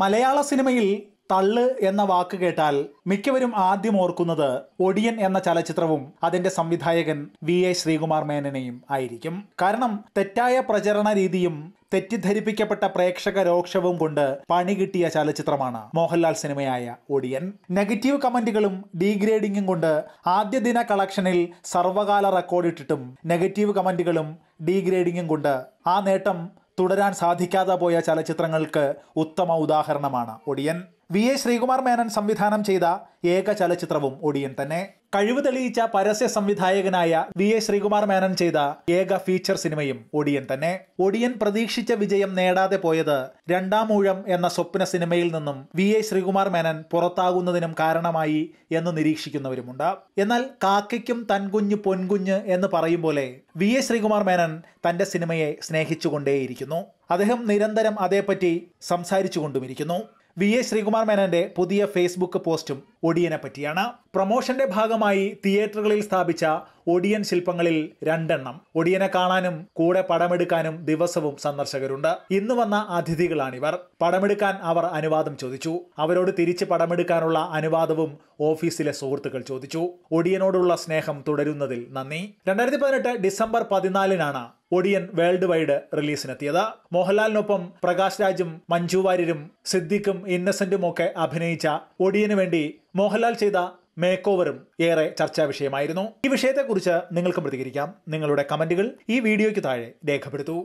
മലയാള സിനിമയിൽ തള്ള് എന്ന വാക്ക് കേട്ടാൽ മിക്കവരും ആദ്യം ഓർക്കുന്നത് ഒടിയൻ എന്ന ചലച്ചിത്രവും അതിന്റെ സംവിധായകൻ വി എ ശ്രീകുമാർ മേനനെയും ആയിരിക്കും കാരണം തെറ്റായ പ്രചരണ രീതിയും തെറ്റിദ്ധരിപ്പിക്കപ്പെട്ട പ്രേക്ഷക രോക്ഷവും കൊണ്ട് പണി കിട്ടിയ ചലച്ചിത്രമാണ് മോഹൻലാൽ സിനിമയായ ഒടിയൻ നെഗറ്റീവ് കമന്റുകളും ഡീഗ്രേഡിങ്ങും കൊണ്ട് ആദ്യ ദിന കളക്ഷനിൽ സർവകാല റെക്കോർഡിട്ടിട്ടും നെഗറ്റീവ് കമന്റുകളും ഡീഗ്രേഡിങ്ങും കൊണ്ട് ആ നേട്ടം തുടരാൻ സാധിക്കാതെ പോയ ചലച്ചിത്രങ്ങൾക്ക് ഉത്തമ ഉദാഹരണമാണ് ഒടിയൻ വി എ ശ്രീകുമാർ മേനൻ സംവിധാനം ചെയ്ത ഏക ചലച്ചിത്രവും ഒടിയൻ തന്നെ കഴിവ് തെളിയിച്ച പരസ്യ സംവിധായകനായ വി എ ശ്രീകുമാർ മേനൻ ചെയ്ത ഏക ഫീച്ചർ സിനിമയും ഒടിയൻ തന്നെ ഒടിയൻ പ്രതീക്ഷിച്ച വിജയം നേടാതെ പോയത് രണ്ടാം എന്ന സ്വപ്ന സിനിമയിൽ നിന്നും വി എ ശ്രീകുമാർ മേനൻ പുറത്താകുന്നതിനും കാരണമായി എന്ന് നിരീക്ഷിക്കുന്നവരുമുണ്ട് എന്നാൽ കാക്കയ്ക്കും തൻകുഞ്ഞ് പൊൻകുഞ്ഞ് എന്ന് പറയും പോലെ വി എ ശ്രീകുമാർ മേനൻ തന്റെ സിനിമയെ സ്നേഹിച്ചുകൊണ്ടേയിരിക്കുന്നു അദ്ദേഹം നിരന്തരം അതേപ്പറ്റി സംസാരിച്ചുകൊണ്ടുമിരിക്കുന്നു വി എ ശ്രീകുമാർ മേനോന്റെ പുതിയ ഫേസ്ബുക്ക് പോസ്റ്റും ഒടിയനെ പറ്റിയാണ് പ്രൊമോഷന്റെ ഭാഗമായി തിയേറ്ററുകളിൽ സ്ഥാപിച്ച ഒടിയൻ ശില്പങ്ങളിൽ രണ്ടെണ്ണം ഒടിയനെ കാണാനും കൂടെ പടമെടുക്കാനും ദിവസവും സന്ദർശകരുണ്ട് ഇന്ന് വന്ന അതിഥികളാണിവർ പടമെടുക്കാൻ അവർ അനുവാദം ചോദിച്ചു അവരോട് തിരിച്ച് പടമെടുക്കാനുള്ള അനുവാദവും ഓഫീസിലെ സുഹൃത്തുക്കൾ ചോദിച്ചു ഒടിയനോടുള്ള സ്നേഹം തുടരുന്നതിൽ നന്ദി രണ്ടായിരത്തി പതിനെട്ട് ഡിസംബർ പതിനാലിനാണ് ഒടിയൻ വേൾഡ് വൈഡ് റിലീസിനെത്തിയത് മോഹൻലാലിനൊപ്പം പ്രകാശ് രാജും മഞ്ജു വാര്യരും സിദ്ദിഖും ഇന്നസെന്റും ഒക്കെ അഭിനയിച്ച ഒടിയനു വേണ്ടി മോഹൻലാൽ ചെയ്ത മേക്ക് ഓവറും ഏറെ ചർച്ചാ വിഷയമായിരുന്നു ഈ വിഷയത്തെക്കുറിച്ച് നിങ്ങൾക്ക് പ്രതികരിക്കാം നിങ്ങളുടെ കമന്റുകൾ ഈ വീഡിയോയ്ക്ക് താഴെ രേഖപ്പെടുത്തൂ